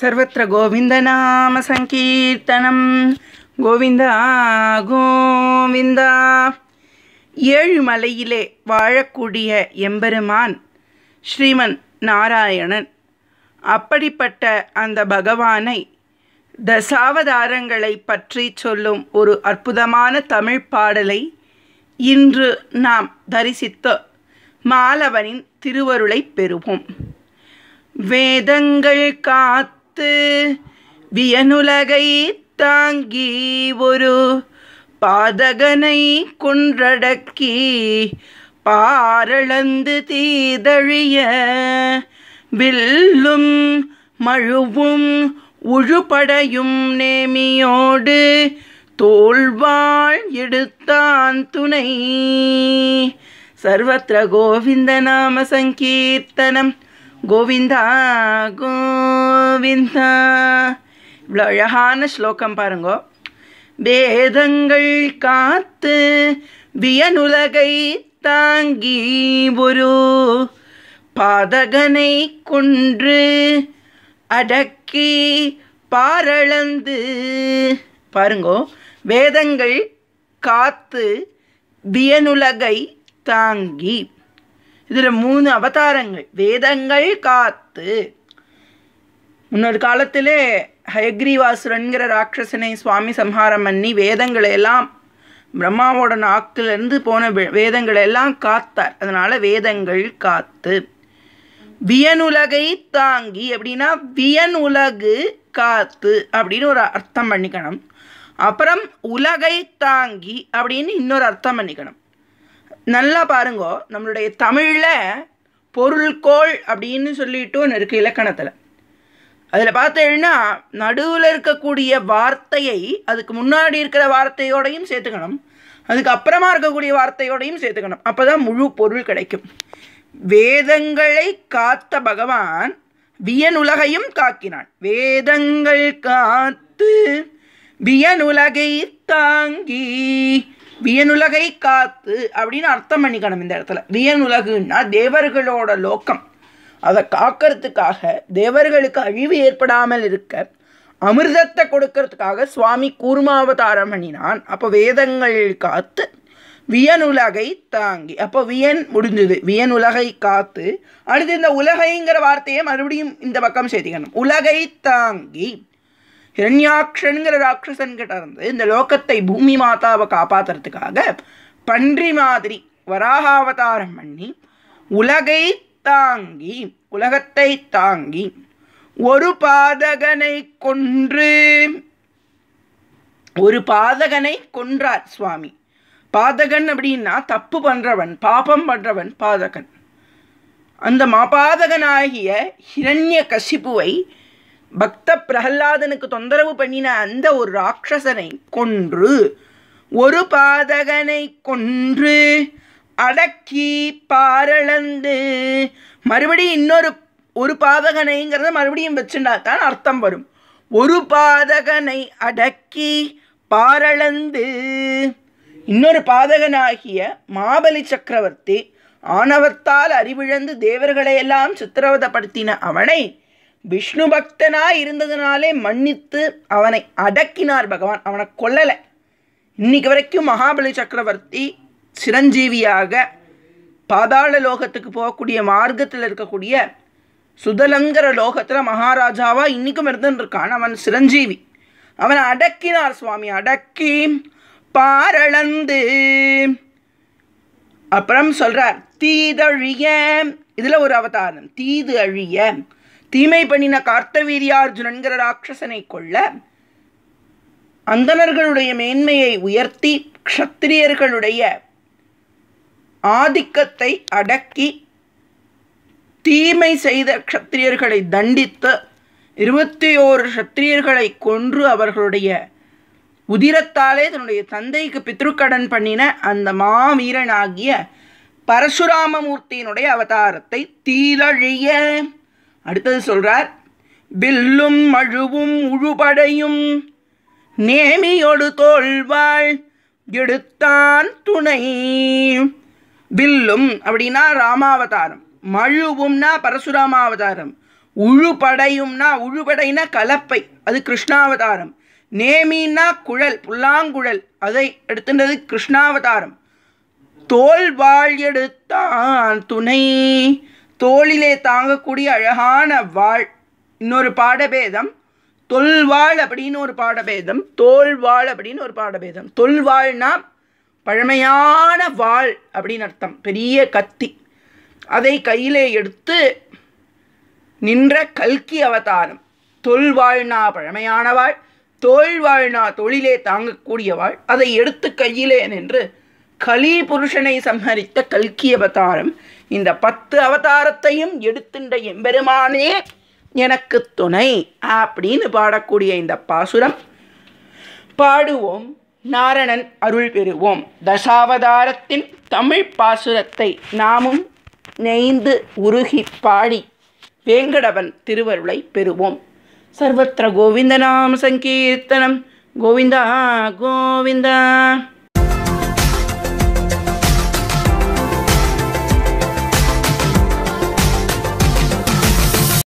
சர்வத்திர सर्वत्र गोविन्दनामसङ्कीर्तनं गोविन्द கோவிந்தா ஏழுமலையிலே வாழக்கூடிய எம்பெருமான் ஸ்ரீமன் நாராயணன் அப்படிப்பட்ட அந்த பகவானை தசாவதாரங்களை பற்றி சொல்லும் ஒரு அற்புதமான தமிழ் பாடலை இன்று நாம் தரிசித்த மாலவனின் திருவருளை பெறுவோம் வேதங்கள் காத்து காத்து வியனுலகை தாங்கி ஒரு பாதகனை குன்றடக்கி பாரளந்து தீதழிய வில்லும் மழுவும் உழுபடையும் நேமியோடு தோல்வாள் எடுத்தான் துணை சர்வத்திர கோவிந்த நாம சங்கீர்த்தனம் கோவிந்தா கோவிந்தா இவ்வளோ அழகான ஸ்லோகம் பாருங்கோ வேதங்கள் காத்து வியனுலகை தாங்கி ஒரு பாதகனை கொன்று அடக்கி பாரளந்து பாருங்கோ வேதங்கள் காத்து வியனுலகை தாங்கி இதில் மூணு அவதாரங்கள் வேதங்கள் காத்து முன்னொரு காலத்திலே ஹயக்ரீவாசுரன்கிற ராட்சசனை சுவாமி சம்ஹாரம் பண்ணி வேதங்களை எல்லாம் பிரம்மாவோட நாக்கிலிருந்து போன வேதங்களை எல்லாம் காத்தார் அதனால் வேதங்கள் காத்து வியனுலகை தாங்கி அப்படின்னா வியனுலகு காத்து அப்படின்னு ஒரு அர்த்தம் பண்ணிக்கணும் அப்புறம் உலகை தாங்கி அப்படின்னு இன்னொரு அர்த்தம் பண்ணிக்கணும் நல்லா பாருங்க நம்மளுடைய தமிழில் பொருள்கோள் அப்படின்னு சொல்லிட்டு ஒன்று இருக்குது இலக்கணத்தில் அதில் பார்த்தீங்கன்னா நடுவில் இருக்கக்கூடிய வார்த்தையை அதுக்கு முன்னாடி இருக்கிற வார்த்தையோடையும் சேர்த்துக்கணும் அதுக்கு அப்புறமா இருக்கக்கூடிய வார்த்தையோடையும் சேர்த்துக்கணும் அப்போ தான் முழு பொருள் கிடைக்கும் வேதங்களை காத்த பகவான் வியனுலகையும் காக்கினான் வேதங்கள் காத்து வியனுலகை தாங்கி வியனுலகை காத்து அப்படின்னு அர்த்தம் பண்ணிக்கணும் இந்த இடத்துல வியனுலகுன்னா தேவர்களோட லோக்கம் அதை காக்கிறதுக்காக தேவர்களுக்கு அழிவு ஏற்படாமல் இருக்க அமிர்தத்தை கொடுக்கறதுக்காக சுவாமி கூர்மாவதாரம் பண்ணினான் அப்போ வேதங்கள் காத்து வியனுலகை தாங்கி அப்போ வியன் முடிஞ்சது வியனுலகை காத்து அடுத்து இந்த உலகைங்கிற வார்த்தையை மறுபடியும் இந்த பக்கம் சேர்த்திக்கணும் உலகை தாங்கி ஹிரண்யாட்சனுங்கிற ராட்சசன்கிட்ட இருந்து இந்த லோகத்தை பூமி மாதாவை காப்பாற்றுறதுக்காக பன்றி மாதிரி வராகாவதாரம் பண்ணி உலகை தாங்கி உலகத்தை தாங்கி ஒரு பாதகனை கொன்று ஒரு பாதகனை கொன்றார் சுவாமி பாதகன் அப்படின்னா தப்பு பண்றவன் பாபம் பண்றவன் பாதகன் அந்த மாபாதகனாகிய ஹிரண்ய கசிப்புவை பக்த பிரகல்லாதனுக்கு தொந்தரவு பண்ணின அந்த ஒரு ராட்சசனை கொன்று ஒரு பாதகனை கொன்று அடக்கி பாரளந்து மறுபடியும் இன்னொரு ஒரு பாதகனைங்கிறத மறுபடியும் வச்சுட்டா தான் அர்த்தம் வரும் ஒரு பாதகனை அடக்கி பாரளந்து இன்னொரு பாதகனாகிய மாபலி சக்கரவர்த்தி ஆணவத்தால் அறிவிழந்து தேவர்களையெல்லாம் சித்திரவதப்படுத்தின அவனை விஷ்ணு பக்தனாக இருந்ததுனாலே மன்னித்து அவனை அடக்கினார் பகவான் அவனை கொல்லலை இன்னைக்கு வரைக்கும் மகாபலி சக்கரவர்த்தி சிரஞ்சீவியாக பாதாள லோகத்துக்கு போகக்கூடிய மார்க்கத்தில் இருக்கக்கூடிய சுதலங்கர லோகத்தில் மகாராஜாவாக இன்றைக்கும் இருந்துருக்கான் அவன் சிரஞ்சீவி அவனை அடக்கினார் சுவாமி அடக்கி பாரளந்து அப்புறம் சொல்கிறார் தீதழிய இதில் ஒரு அவதாரம் தீது அழிய தீமை பண்ணின கார்த்தவீரியார்ஜுனன்கிற ராட்சசனை கொள்ள அந்தனர்களுடைய மேன்மையை உயர்த்தி க்ஷத்திரியர்களுடைய ஆதிக்கத்தை அடக்கி தீமை செய்த க்ஷத்திரியர்களை தண்டித்து இருபத்தி ஓரு க்ஷத்திரியர்களை கொன்று அவர்களுடைய உதிரத்தாலே தன்னுடைய தந்தைக்கு பித்ருக்கடன் பண்ணின அந்த மாவீரனாகிய பரசுராமமூர்த்தியினுடைய அவதாரத்தை தீரழிய அடுத்தது சொல்கிறார் வில்லும் மழுவும் உழுபடையும் நேமியொடு தோல்வாள் எடுத்தான் துணை வில்லும் அப்படின்னா ராமாவதாரம் மழுவும்னா பரசுராமாவதாரம் உழுபடையும்னா உழுபடைனா கலப்பை அது கிருஷ்ணாவதாரம் நேமின்னா குழல் புல்லாங்குழல் அதை எடுத்துன்றது கிருஷ்ணாவதாரம் தோல் வாழ் எடுத்தான் துணை தோளிலே தாங்கக்கூடிய அழகான வாழ் இன்னொரு பாடபேதம் தொல்வாழ் அப்படின்னு ஒரு பாடபேதம் தோல்வாள் அப்படின்னு ஒரு பாடபேதம் தொல்வாழ்னா பழமையான வாள் அப்படின்னு அர்த்தம் பெரிய கத்தி அதை கையிலே எடுத்து நின்ற கல்கி அவதாரம் தொல்வாழ்னா பழமையான வாழ் தோல்வாழ்னா தொழிலே தாங்கக்கூடிய வாழ் அதை எடுத்து கையிலே நின்று கலி புருஷனை சம்ஹரித்த கல்கி அவதாரம் இந்த பத்து அவதாரத்தையும் எடுத்துண்ட எம்பெருமானே எனக்கு துணை அப்படின்னு பாடக்கூடிய இந்த பாசுரம் பாடுவோம் நாரணன் அருள் பெறுவோம் தசாவதாரத்தின் தமிழ் பாசுரத்தை நாமும் நெய்ந்து உருகி பாடி வேங்கடவன் திருவருளை பெறுவோம் சர்வத்திர கோவிந்தநாம் சங்கீர்த்தனம் கோவிந்தா கோவிந்தா